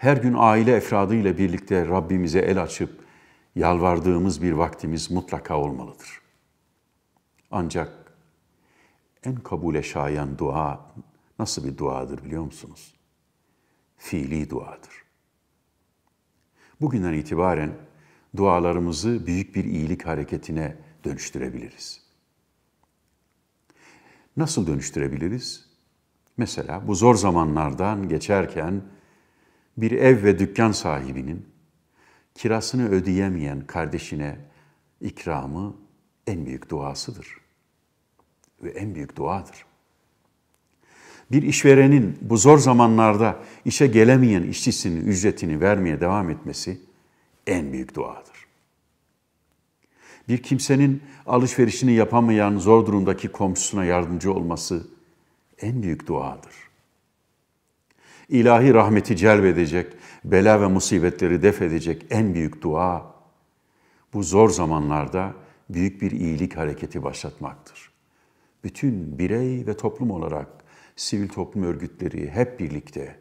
her gün aile efradıyla birlikte Rabbimize el açıp yalvardığımız bir vaktimiz mutlaka olmalıdır. Ancak en kabule şayan dua nasıl bir duadır biliyor musunuz? Fiili duadır. Bugünden itibaren dualarımızı büyük bir iyilik hareketine dönüştürebiliriz. Nasıl dönüştürebiliriz? Mesela bu zor zamanlardan geçerken bir ev ve dükkan sahibinin kirasını ödeyemeyen kardeşine ikramı en büyük duasıdır ve en büyük duadır. Bir işverenin bu zor zamanlarda işe gelemeyen işçisinin ücretini vermeye devam etmesi en büyük duadır. Bir kimsenin alışverişini yapamayan zor durumdaki komşusuna yardımcı olması en büyük duadır ilahi rahmeti celbedecek, bela ve musibetleri def edecek en büyük dua, bu zor zamanlarda büyük bir iyilik hareketi başlatmaktır. Bütün birey ve toplum olarak sivil toplum örgütleri hep birlikte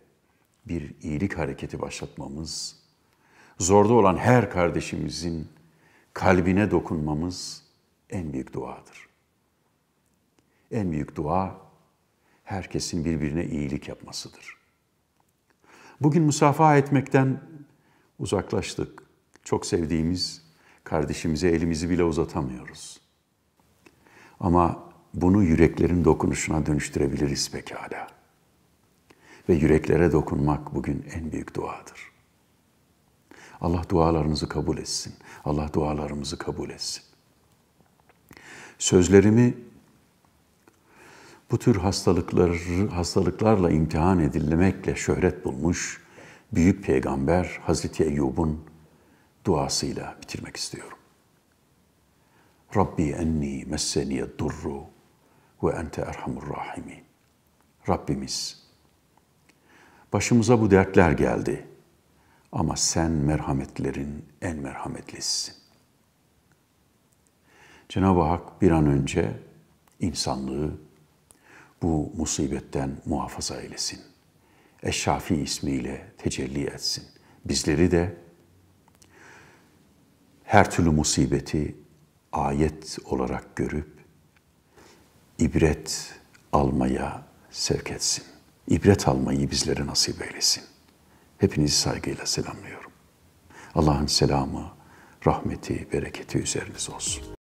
bir iyilik hareketi başlatmamız, zorda olan her kardeşimizin kalbine dokunmamız en büyük duadır. En büyük dua herkesin birbirine iyilik yapmasıdır. Bugün musafaha etmekten uzaklaştık. Çok sevdiğimiz kardeşimize elimizi bile uzatamıyoruz. Ama bunu yüreklerin dokunuşuna dönüştürebiliriz pekala. Ve yüreklere dokunmak bugün en büyük duadır. Allah dualarınızı kabul etsin. Allah dualarımızı kabul etsin. Sözlerimi bu tür hastalıklar, hastalıklarla imtihan edilmekle şöhret bulmuş büyük peygamber Hazreti Eyyub'un duasıyla bitirmek istiyorum. Rabbi enni messeniye durru ve ente erhamur rahimin. Rabbimiz, başımıza bu dertler geldi ama sen merhametlerin en merhametlisisin. Cenab-ı Hak bir an önce insanlığı bu musibetten muhafaza eylesin. Eşşafi ismiyle tecelli etsin. Bizleri de her türlü musibeti ayet olarak görüp ibret almaya sevk etsin. İbret almayı bizlere nasip eylesin. Hepinizi saygıyla selamlıyorum. Allah'ın selamı, rahmeti, bereketi üzeriniz olsun.